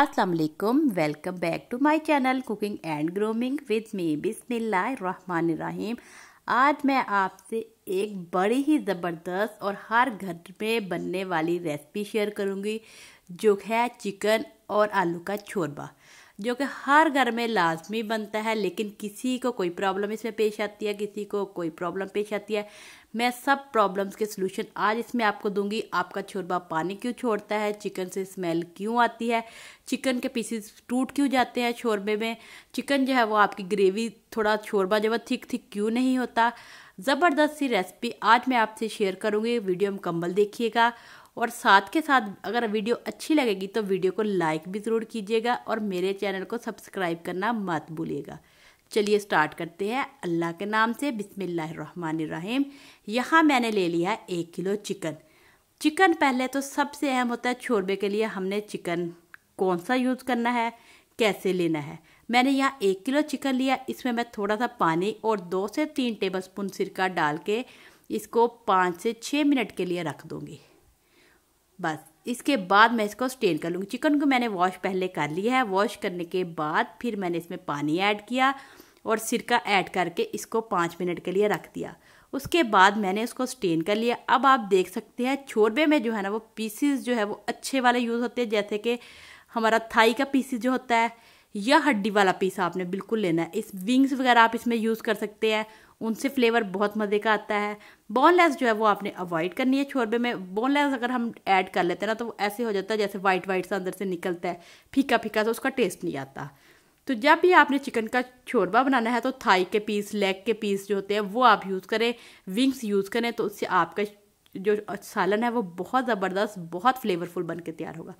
Aslam welcome back to my channel cooking and grooming with me Rahim आज मैं आपसे एक बड़ी ही ज़बरदस्त और हर घर में बनने वाली रेसिपी शेयर करूँगी जो है चिकन और आलू का छोरबा जो कि हर घर में लाजमी बनता है लेकिन किसी को कोई प्रॉब्लम इसमें पेश आती है किसी को कोई प्रॉब्लम पेश आती है मैं सब प्रॉब्लम्स के सलूशन आज इसमें आपको दूंगी आपका छोरबा पानी क्यों छोड़ता है चिकन से स्मेल क्यों आती है चिकन के पीसेस टूट क्यों जाते हैं शोरबे में चिकन जो है वो आपकी ग्रेवी थोड़ा छोरबा जब थिक थिक क्यों नहीं होता ज़बरदस्त सी रेसिपी आज मैं आपसे शेयर करूँगी वीडियो मुकम्मल देखिएगा और साथ के साथ अगर वीडियो अच्छी लगेगी तो वीडियो को लाइक भी ज़रूर कीजिएगा और मेरे चैनल को सब्सक्राइब करना मत भूलिएगा चलिए स्टार्ट करते हैं अल्लाह के नाम से बिसमीम यहाँ मैंने ले लिया एक किलो चिकन चिकन पहले तो सबसे अहम होता है छोरबे के लिए हमने चिकन कौन सा यूज़ करना है कैसे लेना है मैंने यहाँ एक किलो चिकन लिया इसमें मैं थोड़ा सा पानी और दो से तीन टेबलस्पून सिरका डाल के इसको पाँच से छः मिनट के लिए रख दूँगी बस इसके बाद मैं इसको स्टेन कर लूँगी चिकन को मैंने वॉश पहले कर लिया है वॉश करने के बाद फिर मैंने इसमें पानी ऐड किया और सिरका ऐड करके इसको पाँच मिनट के लिए रख दिया उसके बाद मैंने उसको स्टेन कर लिया अब आप देख सकते हैं छोरबे में जो है ना वो पीसीस जो है वो अच्छे वाले यूज़ होते हैं जैसे कि हमारा थाई का पीसीस जो होता है या हड्डी वाला पीस आपने बिल्कुल लेना है इस विंग्स वगैरह आप इसमें यूज़ कर सकते हैं उनसे फ्लेवर बहुत मज़े का आता है बोनलेस जो है वो आपने अवॉइड करनी है छोरबे में बोनलेस अगर हम ऐड कर लेते हैं ना तो ऐसे हो जाता है जैसे वाइट वाइट सा अंदर से निकलता है फीका फीका सा उसका टेस्ट नहीं आता तो जब भी आपने चिकन का छोरबा बनाना है तो थाई के पीस लेग के पीस जो होते हैं वो आप यूज़ करें विंग्स यूज़ करें तो उससे आपका जो सालन है वो बहुत ज़बरदस्त बहुत फ्लेवरफुल बन के तैयार होगा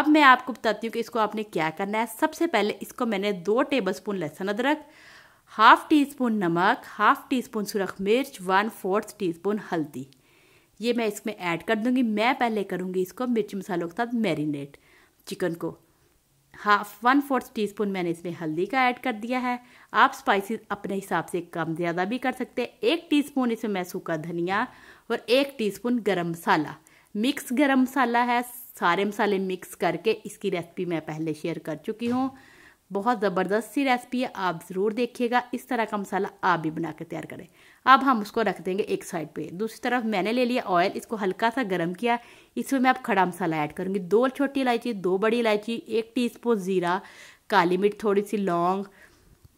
अब मैं आपको बताती हूँ कि इसको आपने क्या करना है सबसे पहले इसको मैंने दो टेबल स्पून लहसुन अदरक हाफ टी स्पून नमक हाफ टी स्पून सुरख मिर्च वन फोर्थ टी स्पून हल्दी ये मैं इसमें ऐड कर दूंगी मैं पहले करूँगी इसको मिर्च मसालों के साथ मैरिनेट चिकन को half one fourth teaspoon मैंने इसमें हल्दी का ऐड कर दिया है आप स्पाइसेस अपने हिसाब से कम ज़्यादा भी कर सकते हैं एक टीस्पून इसमें मैं सूखा धनिया और एक टीस्पून गरम मसाला मिक्स गरम मसाला है सारे मसाले मिक्स करके इसकी रेसिपी मैं पहले शेयर कर चुकी हूँ बहुत ज़बरदस्त सी रेसिपी है आप ज़रूर देखिएगा इस तरह का मसाला आप भी बना के तैयार करें अब हम उसको रख देंगे एक साइड पे दूसरी तरफ मैंने ले लिया ऑयल इसको हल्का सा गर्म किया इसमें मैं अब खड़ा मसाला ऐड करूँगी दो छोटी इलायची दो बड़ी इलायची एक टी ज़ीरा काली मिर्च थोड़ी सी लौंग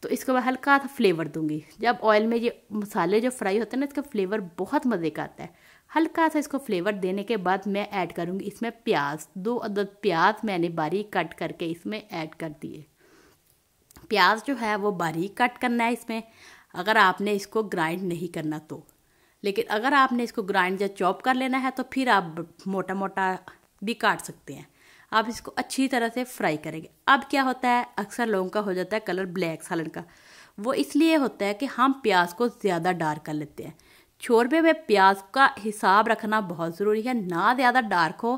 तो इसको मैं हल्का सा फ्लेवर दूंगी जब ऑयल में ये मसाले जो फ्राई होते हैं ना इसका फ्लेवर बहुत मज़े का आता है हल्का सा इसको फ्लेवर देने के बाद मैं ऐड करूँगी इसमें प्याज दो अदद प्याज मैंने बारीक कट करके इसमें ऐड कर दिए प्याज जो है वो बारीक कट करना है इसमें अगर आपने इसको ग्राइंड नहीं करना तो लेकिन अगर आपने इसको ग्राइंड या चॉप कर लेना है तो फिर आप मोटा मोटा भी काट सकते हैं आप इसको अच्छी तरह से फ्राई करेंगे अब क्या होता है अक्सर लोगों का हो जाता है कलर ब्लैक सालन का वो इसलिए होता है कि हम प्याज को ज़्यादा डार्क कर लेते हैं शोरबे में प्याज का हिसाब रखना बहुत ज़रूरी है ना ज़्यादा डार्क हो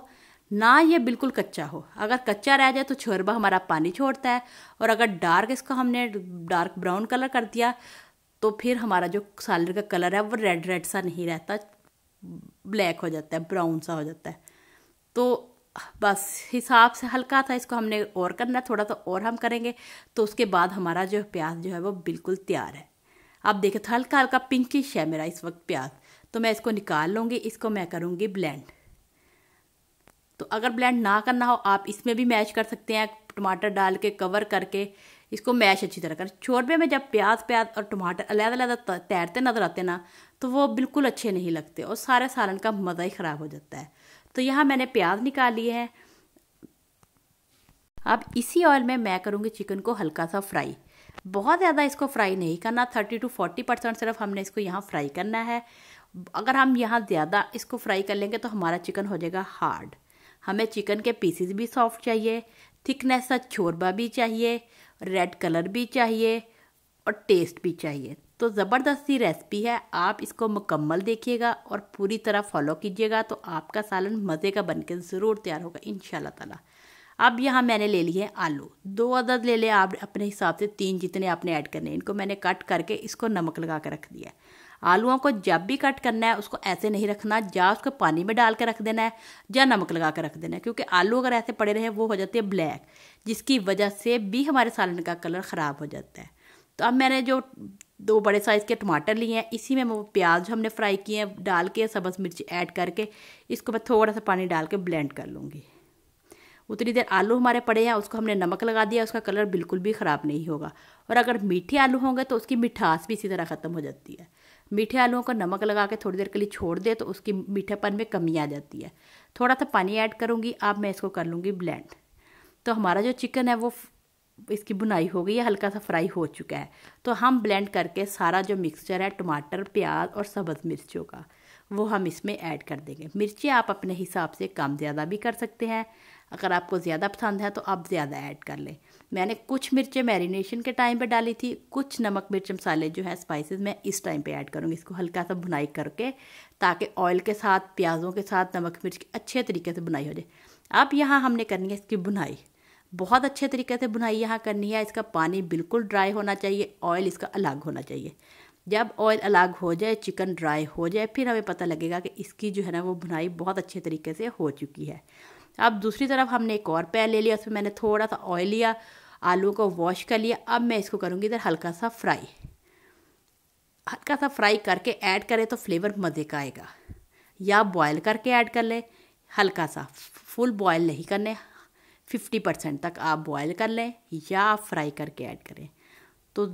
ना ये बिल्कुल कच्चा हो अगर कच्चा रह जाए तो छोरबा हमारा पानी छोड़ता है और अगर डार्क इसको हमने डार्क ब्राउन कलर कर दिया तो फिर हमारा जो सालर का कलर है वो रेड रेड सा नहीं रहता ब्लैक हो जाता है ब्राउन सा हो जाता है तो बस हिसाब से हल्का था इसको हमने और करना थोड़ा सा तो और हम करेंगे तो उसके बाद हमारा जो प्याज जो है वो बिल्कुल तैयार है आप देखें तो हल्का हल्का पिंकिश है मेरा इस वक्त प्याज तो मैं इसको निकाल लूँगी इसको मैं करूँगी ब्लेंड तो अगर ब्लेंड ना करना हो आप इसमें भी मैश कर सकते हैं टमाटर डाल के कवर करके इसको मैश अच्छी तरह कर छोरबे में जब प्याज प्याज और टमाटर अलग अलग तैरते नजर आते ना तो वो बिल्कुल अच्छे नहीं लगते और सारे सालन का मज़ा ही ख़राब हो जाता है तो यहाँ मैंने प्याज निकाली है अब इसी ऑयल में मैं करूँगी चिकन को हल्का सा फ्राई बहुत ज़्यादा इसको फ्राई नहीं करना थर्टी टू फोर्टी परसेंट सिर्फ हमने इसको यहाँ फ्राई करना है अगर हम यहाँ ज़्यादा इसको फ्राई कर लेंगे तो हमारा चिकन हो जाएगा हार्ड हमें चिकन के पीसेस भी सॉफ्ट चाहिए थिकनेस सा छोरबा भी चाहिए रेड कलर भी चाहिए और टेस्ट भी चाहिए तो ज़बरदस्ती रेसिपी है आप इसको मुकम्मल देखिएगा और पूरी तरह फॉलो कीजिएगा तो आपका सालन मज़े का बनकर ज़रूर तैयार होगा इन ताला अब यहाँ मैंने ले लिए आलू दो अदद ले लिया आप अपने हिसाब से तीन जितने आपने ऐड करने इनको मैंने कट करके इसको नमक लगा कर रख दिया आलूओं को जब भी कट करना है उसको ऐसे नहीं रखना या उसको पानी में डाल के रख देना है या नमक लगा कर रख देना है क्योंकि आलू अगर ऐसे पड़े रहे वो हो जाते हैं ब्लैक जिसकी वजह से भी हमारे सालन का कलर ख़राब हो जाता है तो अब मैंने जो दो बड़े साइज़ के टमाटर लिए हैं इसी में वो प्याज जो हमने फ्राई किए हैं डाल के सब्ज़ मिर्च ऐड करके इसको मैं थोड़ा सा पानी डाल के ब्लेंड कर लूँगी उतनी देर आलू हमारे पड़े हैं उसको हमने नमक लगा दिया उसका कलर बिल्कुल भी ख़राब नहीं होगा और अगर मीठे आलू होंगे तो उसकी मिठास भी इसी तरह ख़त्म हो जाती है मीठे आलूओं को नमक लगा के थोड़ी देर के लिए छोड़ दे तो उसकी मीठेपन में कमी आ जाती है थोड़ा सा पानी ऐड करूँगी अब मैं इसको कर लूँगी ब्लेंड तो हमारा जो चिकन है वो इसकी बुनाई हो गई है हल्का सा फ्राई हो चुका है तो हम ब्लेंड करके सारा जो मिक्सचर है टमाटर प्याज और सब्ज़ मिर्चों का वो हम इसमें ऐड कर देंगे मिर्ची आप अपने हिसाब से कम ज़्यादा भी कर सकते हैं अगर आपको ज़्यादा पसंद है तो आप ज़्यादा ऐड कर लें मैंने कुछ मिर्चें मैरिनेशन के टाइम पे डाली थी कुछ नमक मिर्च मसाले जो है स्पाइसेस मैं इस टाइम पे ऐड करूँगी इसको हल्का सा भुनाई करके ताकि ऑयल के साथ प्याज़ों के साथ नमक मिर्च की अच्छे तरीके से बुनाई हो जाए अब यहाँ हमने करनी है इसकी बुनाई बहुत अच्छे तरीके से बुनाई यहाँ करनी है इसका पानी बिल्कुल ड्राई होना चाहिए ऑयल इसका अलग होना चाहिए जब ऑयल अलग हो जाए चिकन ड्राई हो जाए फिर हमें पता लगेगा कि इसकी जो है ना वो बुनाई बहुत अच्छे तरीके से हो चुकी है अब दूसरी तरफ हमने एक और पैन ले लिया उसमें मैंने थोड़ा सा ऑयल लिया आलू को वॉश कर लिया अब मैं इसको करूँगी इधर हल्का सा फ्राई हल्का सा फ्राई करके ऐड करें तो फ्लेवर मज़े का आएगा या बॉयल करके ऐड कर लें हल्का सा फुल बॉयल नहीं करने फिफ्टी परसेंट तक आप बॉयल कर लें या फ्राई करके ऐड करें तो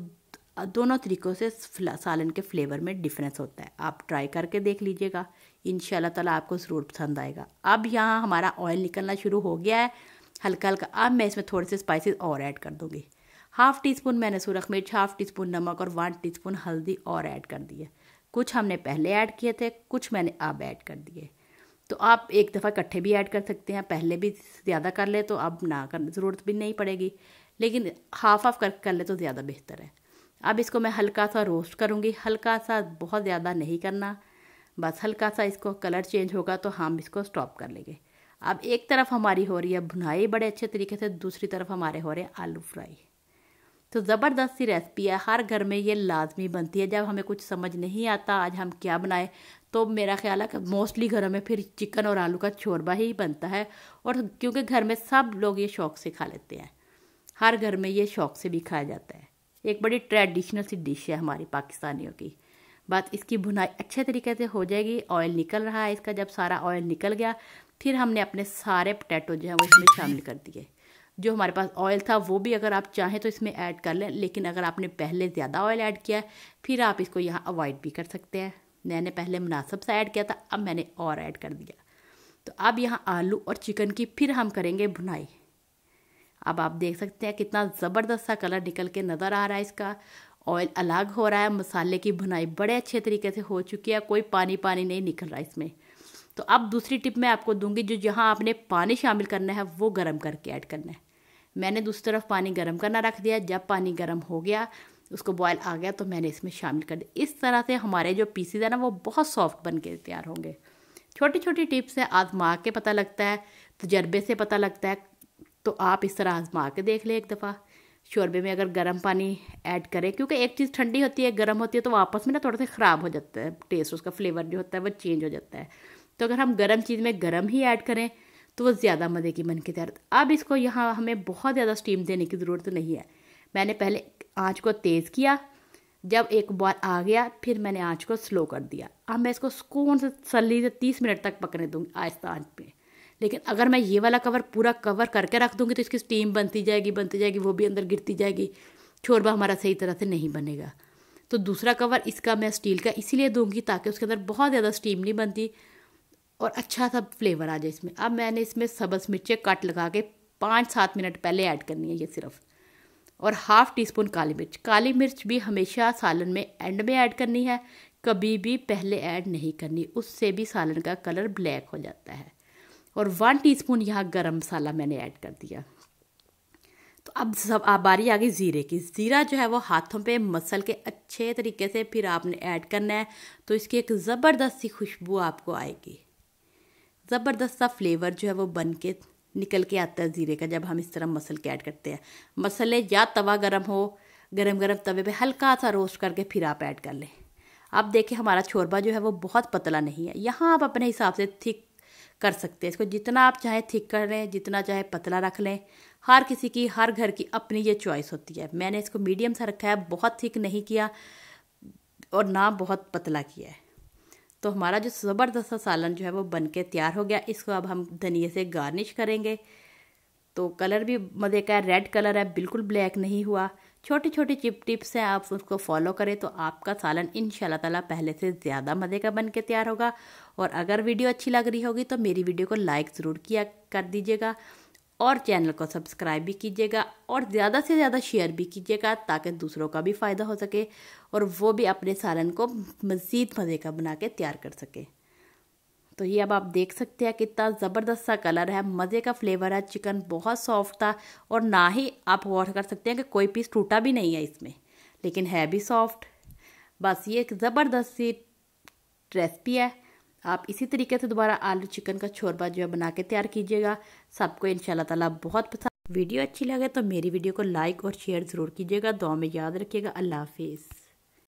दोनों तरीक़ों से सालन के फ्लेवर में डिफरेंस होता है आप ट्राई करके देख लीजिएगा इन ताला आपको ज़रूर पसंद आएगा अब यहाँ हमारा ऑयल निकलना शुरू हो गया है हल्का हल्का अब मैं इसमें थोड़े से स्पाइसेस और ऐड कर दूँगी हाफ़ टी स्पून मैंने सुरख मिर्च हाफ़ टी स्पून नमक और वन टी स्पून हल्दी और ऐड कर दिए कुछ हमने पहले ऐड किए थे कुछ मैंने अब ऐड कर दिए तो आप एक दफ़ा इकट्ठे भी ऐड कर सकते हैं पहले भी ज़्यादा कर ले तो अब ना कर ज़रूरत भी नहीं पड़ेगी लेकिन हाफ हाफ कर कर ले तो ज़्यादा बेहतर है अब इसको मैं हल्का सा रोस्ट करूँगी हल्का सा बहुत ज़्यादा नहीं करना बस हल्का सा इसको कलर चेंज होगा तो हम इसको स्टॉप कर लेंगे अब एक तरफ हमारी हो रही है भुनाई बड़े अच्छे तरीके से दूसरी तरफ हमारे हो रहे हैं आलू फ्राई तो ज़बरदस्त सी रेसिपी है हर घर में ये लाजमी बनती है जब हमें कुछ समझ नहीं आता आज हम क्या बनाएं तो मेरा ख्याल है कि मोस्टली घरों में फिर चिकन और आलू का शोरबा ही बनता है और क्योंकि घर में सब लोग ये शौक़ से खा लेते हैं हर घर में ये शौक़ से भी खाया जाता है एक बड़ी ट्रेडिशनल सी डिश है हमारी पाकिस्तानियों की बात इसकी भुनाई अच्छे तरीके से हो जाएगी ऑयल निकल रहा है इसका जब सारा ऑयल निकल गया फिर हमने अपने सारे पोटैटो जो हैं वो इसमें शामिल कर दिए जो हमारे पास ऑयल था वो भी अगर आप चाहें तो इसमें ऐड कर लें लेकिन अगर आपने पहले ज़्यादा ऑयल ऐड किया फिर आप इसको यहाँ अवॉइड भी कर सकते हैं मैंने पहले मुनासब सा ऐड किया था अब मैंने और ऐड कर दिया तो अब यहाँ आलू और चिकन की फिर हम करेंगे भुनाई अब आप देख सकते हैं कितना ज़बरदस्त सा कलर निकल के नज़र आ रहा है इसका ऑयल अलग हो रहा है मसाले की भुनाई बड़े अच्छे तरीके से हो चुकी है कोई पानी पानी नहीं निकल रहा इसमें तो अब दूसरी टिप मैं आपको दूंगी जो जहाँ आपने पानी शामिल करना है वो गर्म करके ऐड करना है मैंने दूसरी तरफ पानी गर्म करना रख दिया जब पानी गर्म हो गया उसको बॉयल आ गया तो मैंने इसमें शामिल कर दिया इस तरह से हमारे जो पीसीज है ना वो बहुत सॉफ्ट बन के तैयार होंगे छोटी छोटी टिप्स हैं आजमा के पता लगता है तजर्बे से पता लगता है तो आप इस तरह आजमा के देख लें एक दफ़ा शोरबे में अगर गर्म पानी ऐड करें क्योंकि एक चीज़ ठंडी होती है गर्म होती है तो आपस में ना थोड़ा सा ख़राब हो जाता है टेस्ट उसका फ्लेवर जो होता है वो चेंज हो जाता है तो अगर हम गर्म चीज़ में गर्म ही ऐड करें तो वो ज़्यादा मज़े की मन की दर्द अब इसको यहाँ हमें बहुत ज़्यादा स्टीम देने की ज़रूरत नहीं है मैंने पहले आँच को तेज़ किया जब एक बार आ गया फिर मैंने आँच को स्लो कर दिया अब मैं इसको सुकून से सली से तीस मिनट तक पकने दूँगी आहिस्ता आँच में लेकिन अगर मैं ये वाला कवर पूरा कवर करके रख दूँगी तो इसकी स्टीम बनती जाएगी बनती जाएगी वो भी अंदर गिरती जाएगी शोरबा हमारा सही तरह से नहीं बनेगा तो दूसरा कवर इसका मैं स्टील का इसीलिए दूंगी ताकि उसके अंदर बहुत ज़्यादा स्टीम नहीं बनती और अच्छा सा फ्लेवर आ जाए इसमें अब मैंने इसमें सब्ज़ मिर्चें कट लगा के पाँच सात मिनट पहले ऐड करनी है ये सिर्फ और हाफ़ टी स्पून काली मिर्च काली मिर्च भी हमेशा सालन में एंड में ऐड करनी है कभी भी पहले ऐड नहीं करनी उससे भी सालन का कलर ब्लैक हो जाता है और वन टीस्पून यहाँ गरम मसाला मैंने ऐड कर दिया तो अब सब बारी आ गई ज़ीरे की ज़ीरा जो है वो हाथों पे मसल के अच्छे तरीके से फिर आपने ऐड करना है तो इसकी एक ज़बरदस्त सी खुशबू आपको आएगी ज़बरदस्त सा फ्लेवर जो है वो बन के निकल के आता है ज़ीरे का जब हम इस तरह मसल के ऐड करते हैं मसले या तवा गर्म हो गर्म गर्म तवे पर हल्का सा रोस्ट करके फिर आप ऐड कर लें आप देखें हमारा शोरबा जो है वो बहुत पतला नहीं है यहाँ आप अपने हिसाब से थिक कर सकते हैं इसको जितना आप चाहे थिक कर लें जितना चाहे पतला रख लें हर किसी की हर घर की अपनी ये चॉइस होती है मैंने इसको मीडियम सा रखा है बहुत थिक नहीं किया और ना बहुत पतला किया है तो हमारा जो ज़बरदस्त सा सालन जो है वो बन के तैयार हो गया इसको अब हम धनिए से गार्निश करेंगे तो कलर भी मज़े का है रेड कलर है बिल्कुल ब्लैक नहीं हुआ छोटी छोटी चिप टिप्स हैं आप उसको फॉलो करें तो आपका सालन इन ताला पहले से ज़्यादा मज़े का बन के तैयार होगा और अगर वीडियो अच्छी लग रही होगी तो मेरी वीडियो को लाइक ज़रूर किया कर दीजिएगा और चैनल को सब्सक्राइब भी कीजिएगा और ज़्यादा से ज़्यादा शेयर भी कीजिएगा ताकि दूसरों का भी फ़ायदा हो सके और वो भी अपने सालन को मज़ीद मज़े का बना के तैयार कर सके तो ये अब आप देख सकते हैं कितना ज़बरदस्त सा कलर है मज़े का फ्लेवर है चिकन बहुत सॉफ्ट था और ना ही आप गौर कर सकते हैं कि कोई पीस टूटा भी नहीं है इसमें लेकिन है भी सॉफ्ट बस ये एक ज़बरदस्त सी रेसिपी है आप इसी तरीके से दोबारा आलू चिकन का छोरबा जो है बना के तैयार कीजिएगा सबको इन तला बहुत पसंद वीडियो अच्छी लगे तो मेरी वीडियो को लाइक और शेयर ज़रूर कीजिएगा दो में याद रखिएगा अल्लाह हाफिज़